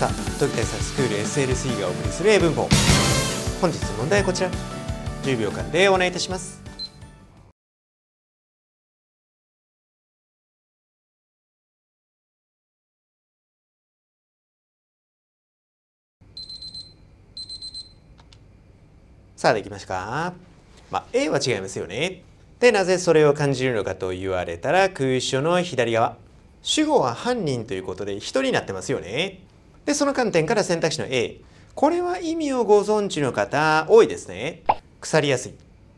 さあ時田さんスクール SLC がお送りする英文法本日の問題はこちら10秒間でお願いいたしますさあできましたかまあ A は違いますよねでなぜそれを感じるのかと言われたら空所の左側主語は犯人ということで人になってますよねで、その観点から選択肢の A。これは意味をご存知の方、多いですね。腐りやすい。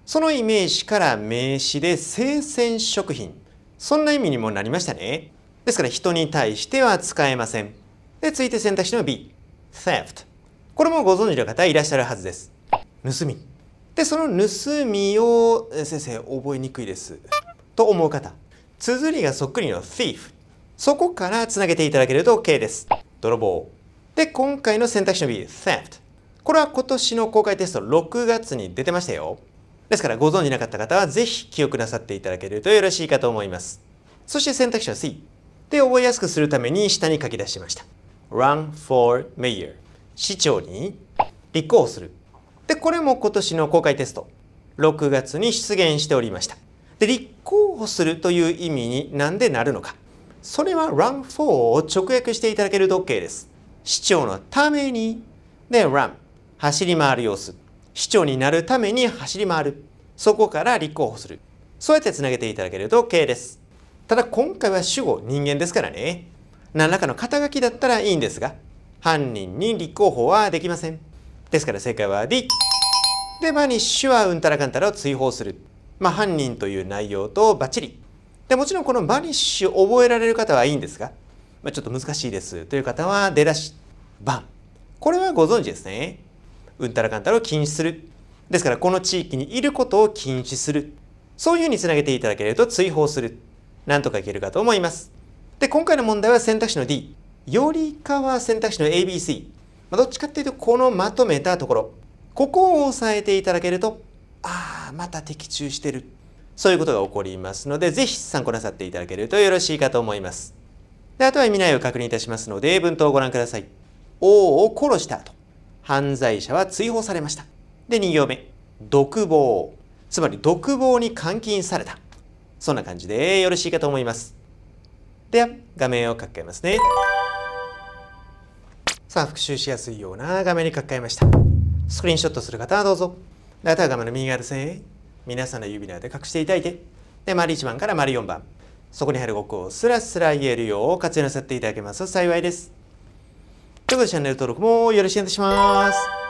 そのイメージから名詞で生鮮食品。そんな意味にもなりましたね。ですから人に対しては使えません。で、続いて選択肢の B。theft。これもご存知の方いらっしゃるはずです。盗み。で、その盗みを、先生、覚えにくいです。と思う方。綴りがそっくりの thief。そこからつなげていただけると OK です。泥棒。で、今回の選択肢の B、Theft。これは今年の公開テスト6月に出てましたよ。ですからご存知なかった方はぜひ記憶なさっていただけるとよろしいかと思います。そして選択肢は C。で、覚えやすくするために下に書き出しました。run for mayor 市長に立候補する。で、これも今年の公開テスト6月に出現しておりました。で、立候補するという意味になんでなるのか。それは run for を直訳していただけると OK です。市長のために、で、run、走り回る様子。市長になるために走り回る。そこから立候補する。そうやってつなげていただけると OK です。ただ今回は主語、人間ですからね。何らかの肩書きだったらいいんですが、犯人に立候補はできません。ですから正解は D。で、バニッシュはうんたらかんたらを追放する。まあ、犯人という内容とバッチリ。で、もちろんこのバニッシュ覚えられる方はいいんですが、まあ、ちょっと難しいですという方は出だし番これはご存知ですねうんたらかんたらを禁止するですからこの地域にいることを禁止するそういうふうにつなげていただけると追放するなんとかいけるかと思いますで今回の問題は選択肢の D よりかは選択肢の ABC、まあ、どっちかっていうとこのまとめたところここを押さえていただけるとああまた的中してるそういうことが起こりますので是非参考なさっていただけるとよろしいかと思いますであとは意味内を確認いたしますので、文頭をご覧ください。王を殺した後、犯罪者は追放されました。で、2行目、独房。つまり、独房に監禁された。そんな感じでよろしいかと思います。では、画面を書き換えますね。さあ、復習しやすいような画面に書き換えました。スクリーンショットする方はどうぞ。であとは画面の右側ですね。皆さんの指ので隠していただいて。で、丸1番から丸4番。そこに入る語句をスラスラ言えるよう活用なさっていただけますと幸いです。ということでチャンネル登録もよろしくお願いします。